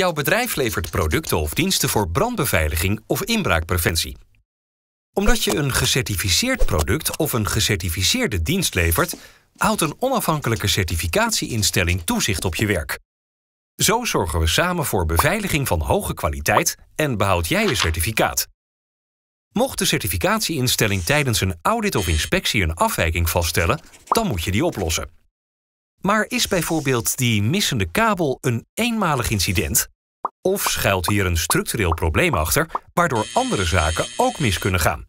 Jouw bedrijf levert producten of diensten voor brandbeveiliging of inbraakpreventie. Omdat je een gecertificeerd product of een gecertificeerde dienst levert, houdt een onafhankelijke certificatieinstelling toezicht op je werk. Zo zorgen we samen voor beveiliging van hoge kwaliteit en behoud jij je certificaat. Mocht de certificatieinstelling tijdens een audit of inspectie een afwijking vaststellen, dan moet je die oplossen. Maar is bijvoorbeeld die missende kabel een eenmalig incident? Of schuilt hier een structureel probleem achter, waardoor andere zaken ook mis kunnen gaan?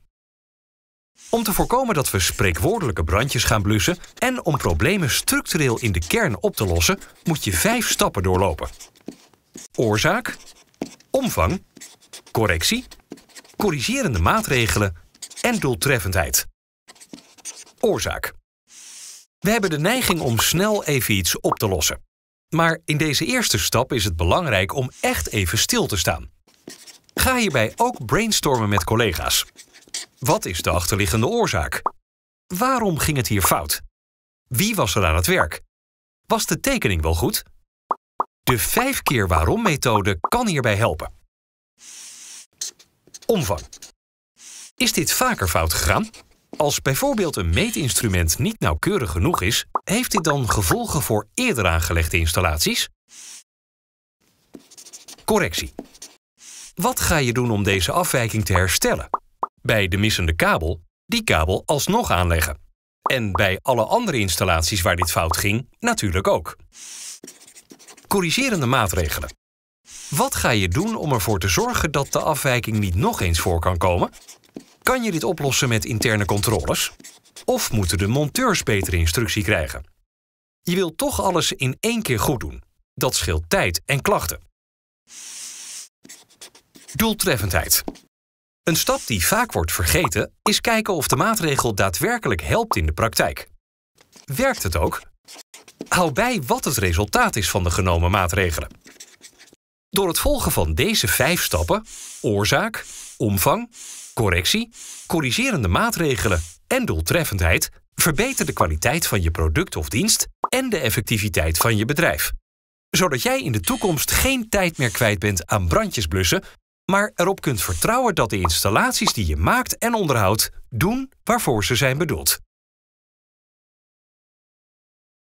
Om te voorkomen dat we spreekwoordelijke brandjes gaan blussen en om problemen structureel in de kern op te lossen, moet je vijf stappen doorlopen. Oorzaak, omvang, correctie, corrigerende maatregelen en doeltreffendheid. Oorzaak. We hebben de neiging om snel even iets op te lossen. Maar in deze eerste stap is het belangrijk om echt even stil te staan. Ga hierbij ook brainstormen met collega's. Wat is de achterliggende oorzaak? Waarom ging het hier fout? Wie was er aan het werk? Was de tekening wel goed? De 5 keer waarom-methode kan hierbij helpen. Omvang. Is dit vaker fout gegaan? Als bijvoorbeeld een meetinstrument niet nauwkeurig genoeg is, heeft dit dan gevolgen voor eerder aangelegde installaties? Correctie. Wat ga je doen om deze afwijking te herstellen? Bij de missende kabel, die kabel alsnog aanleggen. En bij alle andere installaties waar dit fout ging, natuurlijk ook. Corrigerende maatregelen. Wat ga je doen om ervoor te zorgen dat de afwijking niet nog eens voor kan komen? Kan je dit oplossen met interne controles? Of moeten de monteurs betere instructie krijgen? Je wilt toch alles in één keer goed doen. Dat scheelt tijd en klachten. Doeltreffendheid. Een stap die vaak wordt vergeten is kijken of de maatregel daadwerkelijk helpt in de praktijk. Werkt het ook? Hou bij wat het resultaat is van de genomen maatregelen. Door het volgen van deze vijf stappen, oorzaak, omvang, Correctie, corrigerende maatregelen en doeltreffendheid verbeteren de kwaliteit van je product of dienst en de effectiviteit van je bedrijf. Zodat jij in de toekomst geen tijd meer kwijt bent aan brandjes blussen, maar erop kunt vertrouwen dat de installaties die je maakt en onderhoudt doen waarvoor ze zijn bedoeld.